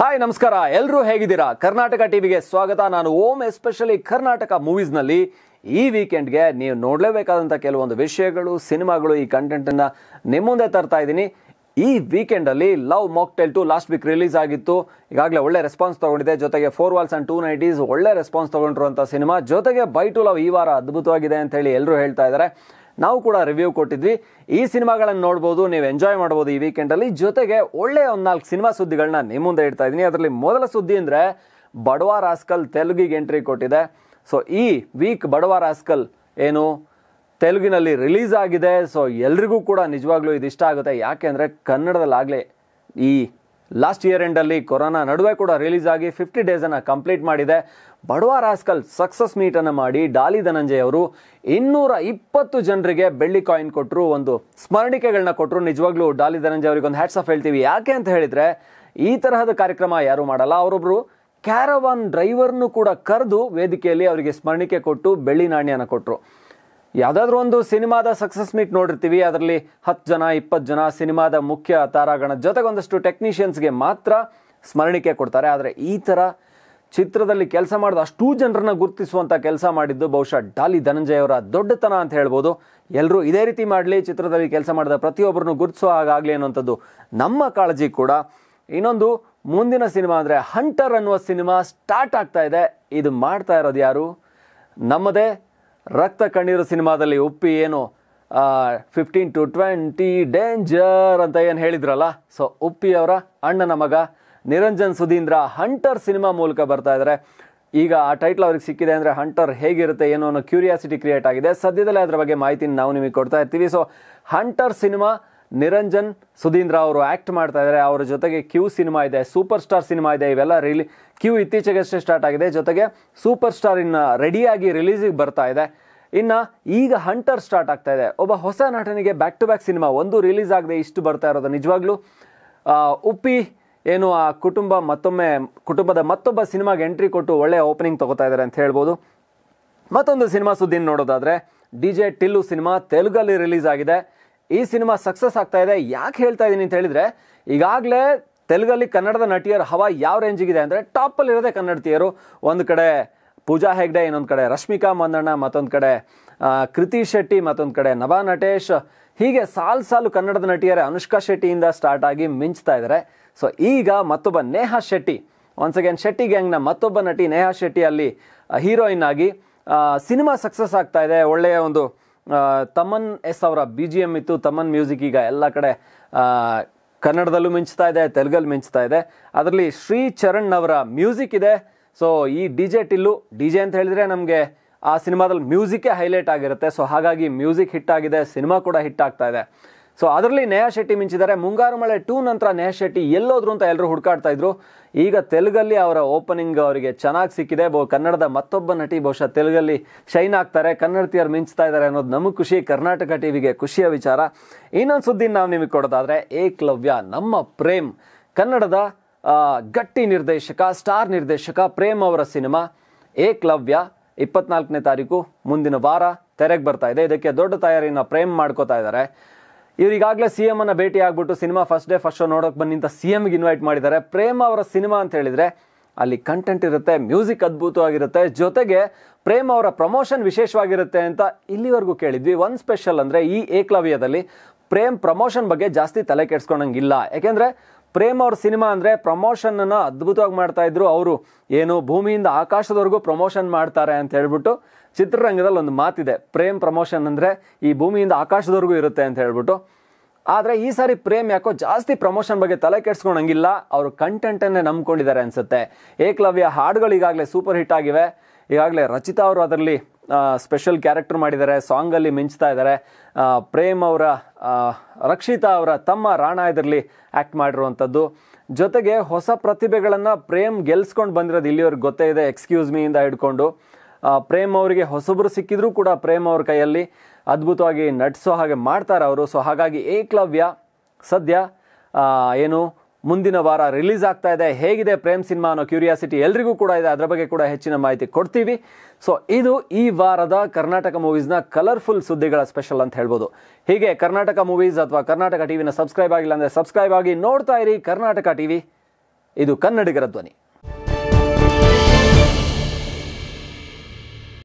hi ನಮಸ್ಕಾರ ಎಲ್ಲರೂ ಹೇಗಿದ್ದೀರಾ ಕರ್ನಾಟಕ ಟಿವಿಗೆ ಸ್ವಾಗತ ನಾನು ಓಮ್ ಎಸ್ಪೆಷಲಿ ಕರ್ನಾಟಕ ಮೂವೀಸ್ನಲ್ಲಿ ಈ ವೀಕೆಂಡ್ಗೆ ನೀವು ನೋಡಲೇಬೇಕಾದಂಥ ಕೆಲವೊಂದು ವಿಷಯಗಳು ಸಿನಿಮಾಗಳು ಈ ಕಂಟೆಂಟನ್ನು ನಿಮ್ಮ ಮುಂದೆ ತರ್ತಾ ಇದ್ದೀನಿ ಈ ವೀಕೆಂಡಲ್ಲಿ love tell to last week release ಆಗಿತ್ತು ಈಗಾಗಲೇ ಒಳ್ಳೆ ರೆಸ್ಪಾನ್ಸ್ ತೊಗೊಂಡಿದೆ ಜೊತೆಗೆ four walls and two nineties ಒಳ್ಳೆ ರೆಸ್ಪಾನ್ಸ್ ತೊಗೊಂಡಿರುವಂಥ ಸಿನಿಮಾ ಜೊತೆಗೆ ಬೈ ಟು ಲವ್ ಈ ವಾರ ಅದ್ಭುತವಾಗಿದೆ ಅಂತ ಹೇಳಿ ಎಲ್ಲರೂ ಹೇಳ್ತಾ ಇದ್ದಾರೆ ನಾವು ಕೂಡ ರಿವ್ಯೂ ಕೊಟ್ಟಿದ್ವಿ ಈ ಸಿನಿಮಾಗಳನ್ನು ನೋಡ್ಬೋದು ನೀವು ಎಂಜಾಯ್ ಮಾಡ್ಬೋದು ಈ ವೀಕೆಂಡಲ್ಲಿ ಜೊತೆಗೆ ಒಳ್ಳೆಯ ಒಂದು ನಾಲ್ಕು ಸಿನಿಮಾ ಸುದ್ದಿಗಳನ್ನ ನಿಮ್ಮ ಮುಂದೆ ಇಡ್ತಾ ಇದ್ದೀನಿ ಅದರಲ್ಲಿ ಮೊದಲ ಸುದ್ದಿ ಅಂದರೆ ಬಡವಾ ರಾಸ್ಕಲ್ ತೆಲುಗಿಗೆ ಎಂಟ್ರಿ ಕೊಟ್ಟಿದೆ ಸೊ ಈ ವೀಕ್ ಬಡವಾ ರಾಸ್ಕಲ್ ಏನು ತೆಲುಗಿನಲ್ಲಿ ರಿಲೀಸ್ ಆಗಿದೆ ಸೊ ಎಲ್ರಿಗೂ ಕೂಡ ನಿಜವಾಗ್ಲೂ ಇದಿಷ್ಟ ಆಗುತ್ತೆ ಯಾಕೆ ಅಂದರೆ ಕನ್ನಡದಲ್ಲಾಗಲೇ ಈ ಲಾಸ್ಟ್ ಇಯರ್ ಎಂಡಲ್ಲಿ ಕೊರೋನಾ ನಡುವೆ ಕೂಡ ರಿಲೀಸ್ ಆಗಿ ಫಿಫ್ಟಿ ಡೇಸನ್ನು ಕಂಪ್ಲೀಟ್ ಮಾಡಿದೆ ಬಡವ ರಾಸ್ಕಲ್ ಸಕ್ಸಸ್ ಮೀಟನ್ನು ಮಾಡಿ ಡಾಲಿ ಧನಂಜಯ್ ಅವರು ಇನ್ನೂರ ಇಪ್ಪತ್ತು ಜನರಿಗೆ ಬೆಳ್ಳಿ ಕಾಯಿನ್ ಕೊಟ್ಟರು ಒಂದು ಸ್ಮರಣಿಕೆಗಳನ್ನ ಕೊಟ್ಟರು ನಿಜವಾಗ್ಲೂ ಡಾಲಿ ಧನಂಜಯ ಅವರಿಗೆ ಒಂದು ಹ್ಯಾಟ್ಸ್ ಆಫ್ ಹೇಳ್ತೀವಿ ಯಾಕೆ ಅಂತ ಹೇಳಿದರೆ ಈ ತರಹದ ಕಾರ್ಯಕ್ರಮ ಯಾರೂ ಮಾಡಲ್ಲ ಅವರೊಬ್ಬರು ಕ್ಯಾರವಾನ್ ಡ್ರೈವರ್ನು ಕೂಡ ಕರೆದು ವೇದಿಕೆಯಲ್ಲಿ ಅವರಿಗೆ ಸ್ಮರಣಿಕೆ ಕೊಟ್ಟು ಬೆಳ್ಳಿ ನಾಣ್ಯನ ಕೊಟ್ಟರು ಯಾವುದಾದ್ರೂ ಒಂದು ಸಿನಿಮಾದ ಸಕ್ಸಸ್ ಮೀಟ್ ನೋಡಿರ್ತೀವಿ ಅದರಲ್ಲಿ ಹತ್ತು ಜನ ಇಪ್ಪತ್ತು ಜನ ಸಿನಿಮಾದ ಮುಖ್ಯ ತಾರಾಗಣ ಜೊತೆಗೊಂದಷ್ಟು ಟೆಕ್ನಿಷಿಯನ್ಸ್ಗೆ ಮಾತ್ರ ಸ್ಮರಣಿಕೆ ಕೊಡ್ತಾರೆ ಆದರೆ ಈ ಥರ ಚಿತ್ರದಲ್ಲಿ ಕೆಲಸ ಮಾಡಿದ ಅಷ್ಟೂ ಜನರನ್ನ ಗುರುತಿಸುವಂಥ ಕೆಲಸ ಮಾಡಿದ್ದು ಬಹುಶಃ ಡಾಲಿ ಧನಂಜಯ ಅವರ ದೊಡ್ಡತನ ಅಂತ ಹೇಳ್ಬೋದು ಎಲ್ಲರೂ ಇದೇ ರೀತಿ ಮಾಡಲಿ ಚಿತ್ರದಲ್ಲಿ ಕೆಲಸ ಮಾಡಿದ ಪ್ರತಿಯೊಬ್ಬರನ್ನು ಗುರುತಿಸುವ ಹಾಗಾಗಲಿ ಅನ್ನೋಂಥದ್ದು ನಮ್ಮ ಕಾಳಜಿ ಕೂಡ ಇನ್ನೊಂದು ಮುಂದಿನ ಸಿನಿಮಾ ಅಂದರೆ ಹಂಟರ್ ಅನ್ನುವ ಸಿನಿಮಾ ಸ್ಟಾರ್ಟ್ ಆಗ್ತಾ ಇದೆ ಇದು ಮಾಡ್ತಾ ಇರೋದು ಯಾರು ನಮ್ಮದೇ ರಕ್ತ ಕಣ್ಣೀರು ಸಿನಿಮಾದಲ್ಲಿ ಉಪ್ಪಿ ಏನು ಫಿಫ್ಟೀನ್ ಟು ಟ್ವೆಂಟಿ ಡೇಂಜರ್ ಅಂತ ಏನು ಹೇಳಿದ್ರಲ್ಲ ಸೊ ಉಪ್ಪಿಯವರ ಅಣ್ಣನ ಮಗ ನಿರಂಜನ್ ಸುಧೀಂದ್ರ ಹಂಟರ್ ಸಿನಿಮಾ ಮೂಲಕ ಬರ್ತಾ ಇದ್ದಾರೆ ಈಗ ಆ ಟೈಟ್ಲ್ ಅವ್ರಿಗೆ ಸಿಕ್ಕಿದೆ ಅಂದರೆ ಹಂಟರ್ ಹೇಗಿರುತ್ತೆ ಏನೋ ಅನ್ನೋ ಕ್ಯೂರಿಯಾಸಿಟಿ ಕ್ರಿಯೇಟ್ ಆಗಿದೆ ಸದ್ಯದಲ್ಲೇ ಅದರ ಬಗ್ಗೆ ಮಾಹಿತಿನ ನಾವು ನಿಮಗೆ ಕೊಡ್ತಾ ಇರ್ತೀವಿ so hunter cinema Niranjan Sudhindra ಅವರು ಆ್ಯಕ್ಟ್ ಮಾಡ್ತಾ ಇದ್ದಾರೆ ಅವರ ಜೊತೆಗೆ ಕ್ಯೂ ಸಿನಿಮಾ ಇದೆ ಸೂಪರ್ ಸ್ಟಾರ್ ಸಿನಿಮಾ ಇದೆ ಇವೆಲ್ಲ ರಿಲಿ ಕ್ಯೂ ಇತ್ತೀಚೆಗಷ್ಟೇ ಸ್ಟಾರ್ಟ್ ಆಗಿದೆ ಜೊತೆಗೆ ಸೂಪರ್ ಸ್ಟಾರ್ ಇನ್ನು ರೆಡಿಯಾಗಿ ರಿಲೀಸಿಗೆ ಬರ್ತಾ ಇದೆ ಇನ್ನು ಈಗ ಹಂಟರ್ ಸ್ಟಾರ್ಟ್ ಆಗ್ತಾ ಇದೆ ಒಬ್ಬ ಹೊಸ ನಟನಿಗೆ ಬ್ಯಾಕ್ ಟು ಬ್ಯಾಕ್ ಸಿನಿಮಾ ಒಂದು ರಿಲೀಸ್ ಆಗದೆ ಇಷ್ಟು ಬರ್ತಾ ಇರೋದು ನಿಜವಾಗ್ಲೂ ಉಪ್ಪಿ ಏನು ಆ ಕುಟುಂಬ ಮತ್ತೊಮ್ಮೆ ಕುಟುಂಬದ ಮತ್ತೊಬ್ಬ ಸಿನಿಮಾಗೆ ಎಂಟ್ರಿ ಕೊಟ್ಟು ಒಳ್ಳೆಯ ಓಪನಿಂಗ್ ತಗೋತಾ ಇದ್ದಾರೆ ಅಂತ ಹೇಳ್ಬೋದು ಮತ್ತೊಂದು ಸಿನಿಮಾ ಸುದ್ದಿ ನೋಡೋದಾದರೆ ಡಿ ಜೆ ಟಿಲ್ಲು ಸಿನಿಮಾ ತೆಲುಗಲ್ಲಿ ರಿಲೀಸ್ ಆಗಿದೆ ಈ ಸಿನಿಮಾ ಸಕ್ಸಸ್ ಆಗ್ತಾ ಇದೆ ಯಾಕೆ ಹೇಳ್ತಾ ಇದ್ದೀನಿ ಅಂತ ಹೇಳಿದರೆ ಈಗಾಗಲೇ ತೆಲುಗಲ್ಲಿ ಕನ್ನಡದ ನಟಿಯರ್ ಹವಾ ಯಾವ ರೇಂಜಿಗಿದೆ ಅಂದರೆ ಟಾಪಲ್ಲಿರೋದೇ ಕನ್ನಡತಿಯರು ಒಂದು ಕಡೆ ಪೂಜಾ ಹೆಗ್ಡೆ ಇನ್ನೊಂದು ಕಡೆ ರಶ್ಮಿಕಾ ಮಂದಣ್ಣ ಮತ್ತೊಂದು ಕಡೆ ಕೃತಿ ಶೆಟ್ಟಿ ಮತ್ತೊಂದು ಕಡೆ ನಭಾ ನಟೇಶ್ ಹೀಗೆ ಸಾಲು ಸಾಲು ಕನ್ನಡದ ನಟಿಯರೇ ಅನುಷ್ಕಾ ಶೆಟ್ಟಿಯಿಂದ ಸ್ಟಾರ್ಟ್ ಆಗಿ ಮಿಂಚ್ತಾ ಇದ್ದಾರೆ ಸೊ ಈಗ ಮತ್ತೊಬ್ಬ ನೇಹಾ ಶೆಟ್ಟಿ ಒನ್ಸ್ ಅಗೇನ್ ಶೆಟ್ಟಿ ಗ್ಯಾಂಗ್ನ ಮತ್ತೊಬ್ಬ ನಟಿ ನೇಹಾ ಶೆಟ್ಟಿ ಅಲ್ಲಿ ಹೀರೋಯಿನ್ ಆಗಿ ಸಿನಿಮಾ ಸಕ್ಸಸ್ ಆಗ್ತಾ ಇದೆ ಒಳ್ಳೆಯ ಒಂದು ತಮನ್ ಎಸ್ ಅವರ ಬಿ ಜಿ ಎಮ್ ಇತ್ತು ತಮನ್ ಮ್ಯೂಸಿಕ್ ಈಗ ಎಲ್ಲ ಕಡೆ ಕನ್ನಡದಲ್ಲೂ ಮಿಂಚ್ತಾ ಇದೆ ತೆಲುಗಲ್ಲಿ ಮಿಂಚ್ತಾ ಇದೆ ಅದರಲ್ಲಿ ಶ್ರೀ ಚರಣ್ ಅವರ ಮ್ಯೂಸಿಕ್ ಇದೆ ಸೊ ಈ D J Tillu D J ಅಂತ ಹೇಳಿದರೆ ನಮಗೆ ಆ ಸಿನಿಮಾದಲ್ಲಿ ಮ್ಯೂಸಿಕ್ಕೇ ಹೈಲೈಟ್ ಆಗಿರುತ್ತೆ ಸೊ ಹಾಗಾಗಿ ಮ್ಯೂಸಿಕ್ ಹಿಟ್ ಆಗಿದೆ ಸಿನಿಮಾ ಕೂಡ ಹಿಟ್ ಆಗ್ತಾ ಇದೆ ಸೊ ಅದರಲ್ಲಿ ನೇಹಾ ಶೆಟ್ಟಿ ಮಿಂಚಿದ್ದಾರೆ ಮುಂಗಾರು ಮಳೆ ಟೂ ನಂತರ ನೇಹಾ ಶೆಟ್ಟಿ ಎಲ್ಲೋದ್ರು ಅಂತ ಎಲ್ಲರೂ ಹುಡುಕಾಡ್ತಾ ಇದ್ರು ಈಗ ತೆಲುಗಲ್ಲಿ ಅವರ ಓಪನಿಂಗ್ ಅವರಿಗೆ ಚೆನ್ನಾಗಿ ಸಿಕ್ಕಿದೆ ಬೋ ಕನ್ನಡದ ಮತ್ತೊಬ್ಬ ನಟಿ ಬಹುಶಃ ತೆಲುಗಲ್ಲಿ ಶೈನ್ ಆಗ್ತಾರೆ ಕನ್ನಡತಿಯರು ಮಿಂಚ್ತಾ ಇದ್ದಾರೆ ಅನ್ನೋದು ನಮಗೆ ಖುಷಿ ಕರ್ನಾಟಕ ಟಿವಿಗೆ ಖುಷಿಯ ವಿಚಾರ ಇನ್ನೊಂದು ಸುದ್ದಿ ನಾವು ನಿಮಗೆ ಕೊಡೋದಾದರೆ ಏಕ್ಲವ್ಯ ನಮ್ಮ ಪ್ರೇಮ್ ಕನ್ನಡದ ಗಟ್ಟಿ ನಿರ್ದೇಶಕ ಸ್ಟಾರ್ ನಿರ್ದೇಶಕ ಪ್ರೇಮ್ ಅವರ ಸಿನಿಮಾ ಏಕ್ಲವ್ಯ ಇಪ್ಪತ್ನಾಲ್ಕನೇ ತಾರೀಕು ಮುಂದಿನ ವಾರ ತೆರೆಗೆ ಬರ್ತಾ ಇದೆ ಇದಕ್ಕೆ ದೊಡ್ಡ ತಯಾರಿನ ಪ್ರೇಮ್ ಮಾಡ್ಕೋತಾ ಇದ್ದಾರೆ ಈಗಾಗಲೇ ಸಿ ಎಮ್ ಅನ್ನ ಭೇಟಿ ಆಗ್ಬಿಟ್ಟು cinema first day first show ನೋಡೋಕೆ ಬಂದಿಂತ ಸಿ ಎಮ್ಗೆ ಇನ್ವೈಟ್ ಮಾಡಿದ್ದಾರೆ ಪ್ರೇಮ್ ಅವರ ಸಿನಿಮಾ ಅಂತ ಹೇಳಿದರೆ ಅಲ್ಲಿ ಕಂಟೆಂಟ್ ಇರುತ್ತೆ ಮ್ಯೂಸಿಕ್ ಅದ್ಭುತವಾಗಿರುತ್ತೆ ಜೊತೆಗೆ ಪ್ರೇಮ್ ಅವರ ಪ್ರಮೋಷನ್ ವಿಶೇಷವಾಗಿರುತ್ತೆ ಅಂತ ಇಲ್ಲಿವರೆಗೂ ಕೇಳಿದ್ವಿ ಒನ್ ಸ್ಪೆಷಲ್ ಅಂದರೆ ಈ ಏಕಲವ್ಯದಲ್ಲಿ ಪ್ರೇಮ್ ಪ್ರಮೋಷನ್ ಬಗ್ಗೆ ಜಾಸ್ತಿ ತಲೆ ಕೆಡ್ಸ್ಕೊಳಂಗಿಲ್ಲ ಯಾಕೆಂದರೆ ಪ್ರೇಮ್ ಅವ್ರ ಸಿನಿಮಾ ಅಂದರೆ ಪ್ರಮೋಷನನ್ನು ಅದ್ಭುತವಾಗಿ ಮಾಡ್ತಾ ಇದ್ರು ಅವರು ಏನು ಭೂಮಿಯಿಂದ ಆಕಾಶದವರೆಗೂ ಪ್ರಮೋಷನ್ ಮಾಡ್ತಾರೆ ಅಂತ ಹೇಳ್ಬಿಟ್ಟು ಚಿತ್ರರಂಗದಲ್ಲಿ ಒಂದು ಮಾತಿದೆ ಪ್ರೇಮ್ ಪ್ರಮೋಷನ್ ಅಂದರೆ ಈ ಭೂಮಿಯಿಂದ ಆಕಾಶದವರೆಗೂ ಇರುತ್ತೆ ಅಂತ ಹೇಳ್ಬಿಟ್ಟು ಆದರೆ ಈ ಸಾರಿ ಪ್ರೇಮ್ ಯಾಕೋ ಜಾಸ್ತಿ ಪ್ರಮೋಷನ್ ಬಗ್ಗೆ ತಲೆ ಕೆಡ್ಸ್ಕೊಳಂಗಿಲ್ಲ ಅವರು ಕಂಟೆಂಟನ್ನೇ ನಂಬ್ಕೊಂಡಿದ್ದಾರೆ ಅನಿಸುತ್ತೆ ಏಕಲವ್ಯ ಹಾಡುಗಳು ಈಗಾಗಲೇ ಸೂಪರ್ ಹಿಟ್ ಆಗಿವೆ ಈಗಾಗಲೇ ರಚಿತಾ ಅವರು ಅದರಲ್ಲಿ ಸ್ಪೆಷಲ್ ಕ್ಯಾರೆಕ್ಟರ್ ಮಾಡಿದ್ದಾರೆ ಸಾಂಗಲ್ಲಿ ಮಿಂಚ್ತಾ ಇದ್ದಾರೆ ಪ್ರೇಮ್ ಅವರ ರಕ್ಷಿತಾ ಅವರ ತಮ್ಮ ರಾಣಾ ಇದರಲ್ಲಿ ಆ್ಯಕ್ಟ್ ಮಾಡಿರುವಂಥದ್ದು ಜೊತೆಗೆ ಹೊಸ ಪ್ರತಿಭೆಗಳನ್ನು ಪ್ರೇಮ್ ಗೆಲ್ಸ್ಕೊಂಡು ಬಂದಿರೋದು ಇಲ್ಲಿಯವ್ರಿಗೆ ಗೊತ್ತೇ ಇದೆ ಎಕ್ಸ್ಕ್ಯೂಸ್ ಮೀಯಿಂದ ಹಿಡ್ಕೊಂಡು ಪ್ರೇಮ್ ಅವರಿಗೆ ಹೊಸಬ್ರು ಸಿಕ್ಕಿದ್ರೂ ಕೂಡ ಪ್ರೇಮ್ ಅವ್ರ ಕೈಯಲ್ಲಿ ಅದ್ಭುತವಾಗಿ ನಟಿಸೋ ಹಾಗೆ ಮಾಡ್ತಾರೆ ಅವರು ಸೊ ಹಾಗಾಗಿ ಏಕಲವ್ಯ ಸದ್ಯ ಏನು ಮುಂದಿನ ವಾರ ರಿಲೀಸ್ ಆಗ್ತಾ ಇದೆ ಹೇಗಿದೆ ಪ್ರೇಮ್ ಸಿನಿಮಾ ಅನ್ನೋ ಕ್ಯೂರಿಯಾಸಿಟಿ ಎಲ್ರಿಗೂ ಕೂಡ ಇದೆ ಅದರ ಬಗ್ಗೆ ಕೂಡ ಹೆಚ್ಚಿನ ಮಾಹಿತಿ ಕೊಡ್ತೀವಿ ಸೊ ಇದು ಈ ವಾರದ ಕರ್ನಾಟಕ ಮೂವೀಸ್ನ ಕಲರ್ಫುಲ್ ಸುದ್ದಿಗಳ ಸ್ಪೆಷಲ್ ಅಂತ ಹೇಳ್ಬೋದು ಹೀಗೆ ಕರ್ನಾಟಕ ಮೂವೀಸ್ ಅಥವಾ ಕರ್ನಾಟಕ ಟಿವಿನ ಸಬ್ಸ್ಕ್ರೈಬ್ ಆಗಿಲ್ಲ ಅಂದರೆ ಸಬ್ಸ್ಕ್ರೈಬ್ ಆಗಿ ನೋಡ್ತಾ ಇರಿ ಕರ್ನಾಟಕ ಟಿವಿ ಇದು ಕನ್ನಡಿಗರ ಧ್ವನಿ